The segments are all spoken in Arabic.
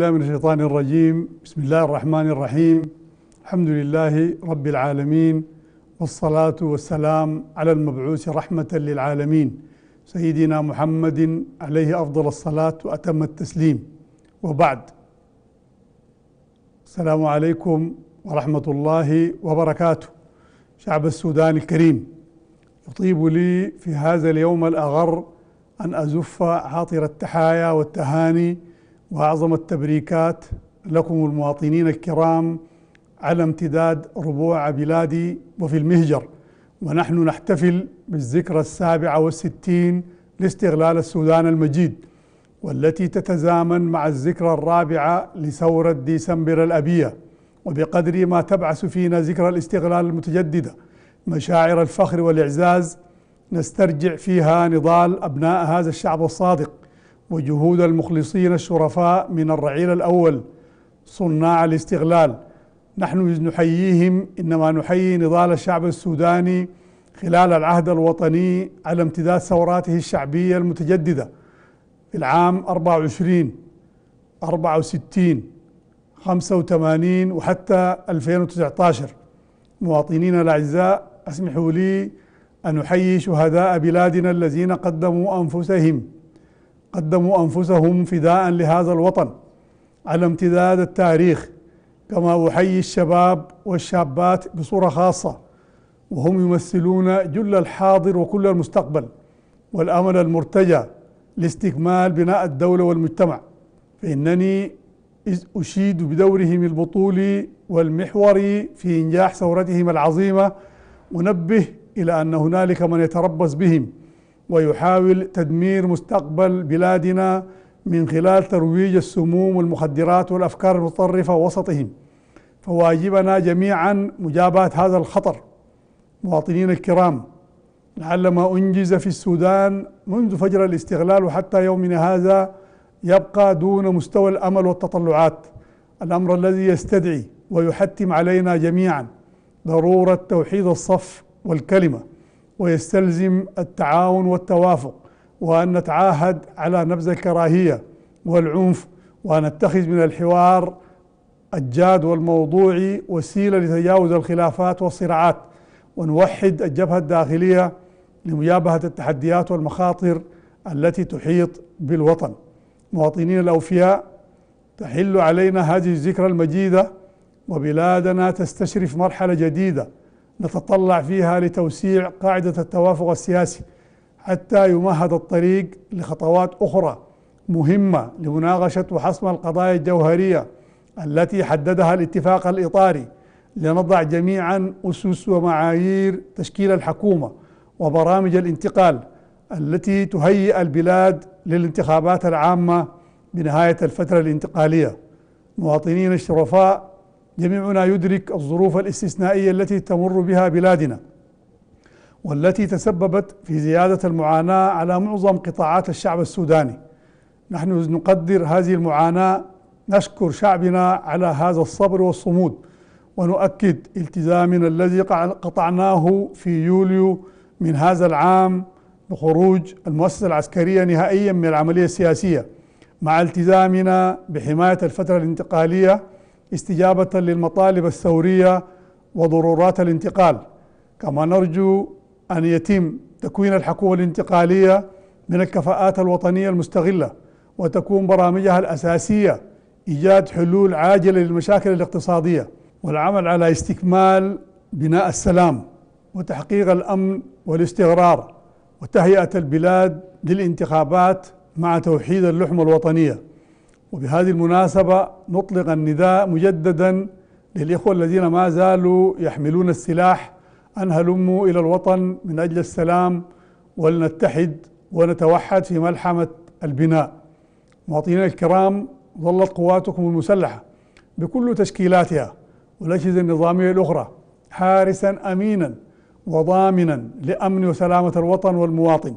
بالله من الشيطان الرجيم بسم الله الرحمن الرحيم الحمد لله رب العالمين والصلاة والسلام على المبعوث رحمة للعالمين سيدنا محمد عليه أفضل الصلاة وأتم التسليم وبعد السلام عليكم ورحمة الله وبركاته شعب السودان الكريم يطيب لي في هذا اليوم الأغر أن أزف عاطر التحايا والتهاني واعظم التبريكات لكم المواطنين الكرام على امتداد ربوع بلادي وفي المهجر ونحن نحتفل بالذكرى السابعة والستين لاستغلال السودان المجيد والتي تتزامن مع الذكرى الرابعة لثورة ديسمبر الأبية وبقدر ما تبعث فينا ذكرى الاستغلال المتجددة مشاعر الفخر والإعزاز نسترجع فيها نضال أبناء هذا الشعب الصادق وجهود المخلصين الشرفاء من الرعيل الأول صناع الاستغلال نحن إذ نحييهم إنما نحيي نضال الشعب السوداني خلال العهد الوطني على امتداد ثوراته الشعبية المتجددة في العام 24 64 85 وحتى 2019 مواطنينا الأعزاء أسمحوا لي أن أحيي شهداء بلادنا الذين قدموا أنفسهم قدموا انفسهم فداء لهذا الوطن على امتداد التاريخ كما احيي الشباب والشابات بصوره خاصه وهم يمثلون جل الحاضر وكل المستقبل والامل المرتجى لاستكمال بناء الدوله والمجتمع فانني اشيد بدورهم البطولي والمحوري في انجاح ثورتهم العظيمه ونبه الى ان هنالك من يتربص بهم ويحاول تدمير مستقبل بلادنا من خلال ترويج السموم والمخدرات والافكار المتطرفه وسطهم فواجبنا جميعا مجابهه هذا الخطر مواطنين الكرام لعل ما انجز في السودان منذ فجر الاستغلال وحتى يومنا هذا يبقى دون مستوى الامل والتطلعات الامر الذي يستدعي ويحتم علينا جميعا ضروره توحيد الصف والكلمه ويستلزم التعاون والتوافق وأن نتعاهد على نبذ الكراهية والعنف وأن نتخذ من الحوار الجاد والموضوعي وسيلة لتجاوز الخلافات والصراعات ونوحد الجبهة الداخلية لمجابهة التحديات والمخاطر التي تحيط بالوطن مواطنين الأوفياء تحل علينا هذه الذكرى المجيدة وبلادنا تستشرف مرحلة جديدة نتطلع فيها لتوسيع قاعدة التوافق السياسي حتى يمهد الطريق لخطوات أخرى مهمة لمناقشة وحسم القضايا الجوهرية التي حددها الاتفاق الإطاري لنضع جميعا أسس ومعايير تشكيل الحكومة وبرامج الانتقال التي تهيئ البلاد للانتخابات العامة بنهاية الفترة الانتقالية مواطنين الشرفاء جميعنا يدرك الظروف الاستثنائيه التي تمر بها بلادنا والتي تسببت في زياده المعاناه على معظم قطاعات الشعب السوداني نحن نقدر هذه المعاناه نشكر شعبنا على هذا الصبر والصمود ونؤكد التزامنا الذي قطعناه في يوليو من هذا العام بخروج المؤسسة العسكرية نهائيا من العملية السياسية مع التزامنا بحماية الفترة الانتقالية استجابة للمطالب الثورية وضرورات الانتقال كما نرجو أن يتم تكوين الحكومة الانتقالية من الكفاءات الوطنية المستغلة وتكون برامجها الأساسية إيجاد حلول عاجلة للمشاكل الاقتصادية والعمل على استكمال بناء السلام وتحقيق الأمن والاستقرار وتهيئة البلاد للانتخابات مع توحيد اللحمة الوطنية وبهذه المناسبة نطلق النداء مجددا للإخوة الذين ما زالوا يحملون السلاح أن هلموا إلى الوطن من أجل السلام ولنتحد ونتوحد في ملحمة البناء مواطنينا الكرام ظلت قواتكم المسلحة بكل تشكيلاتها والأجهزة النظامية الأخرى حارسا أمينا وضامنا لأمن وسلامة الوطن والمواطن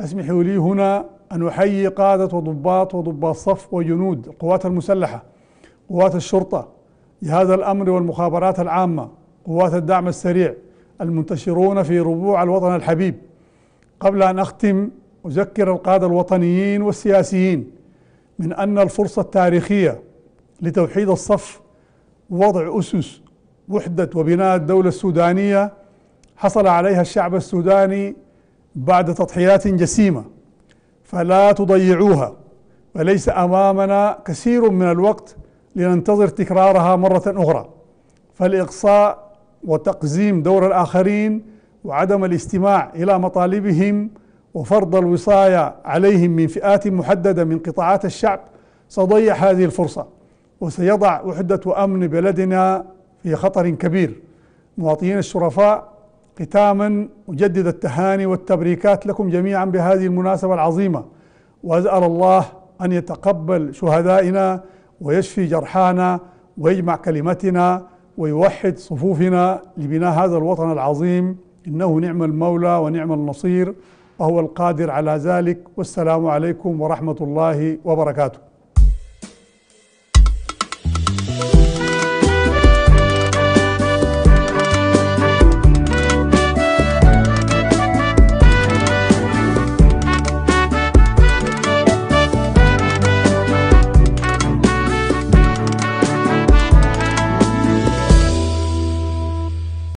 أسمحوا لي هنا أن أحيي قادة وضباط وضباط صف وجنود القوات المسلحة قوات الشرطة جهاز الأمر والمخابرات العامة قوات الدعم السريع المنتشرون في ربوع الوطن الحبيب قبل أن أختم أذكر القادة الوطنيين والسياسيين من أن الفرصة التاريخية لتوحيد الصف وضع أسس وحدة وبناء الدولة السودانية حصل عليها الشعب السوداني بعد تضحيات جسيمه فلا تضيعوها فليس امامنا كثير من الوقت لننتظر تكرارها مره اخرى فالاقصاء وتقزيم دور الاخرين وعدم الاستماع الى مطالبهم وفرض الوصايه عليهم من فئات محدده من قطاعات الشعب سضيع هذه الفرصه وسيضع وحده امن بلدنا في خطر كبير مواطنين الشرفاء ختاما اجدد التهاني والتبريكات لكم جميعا بهذه المناسبه العظيمه واسال الله ان يتقبل شهدائنا ويشفي جرحانا ويجمع كلمتنا ويوحد صفوفنا لبناء هذا الوطن العظيم انه نعم المولى ونعم النصير وهو القادر على ذلك والسلام عليكم ورحمه الله وبركاته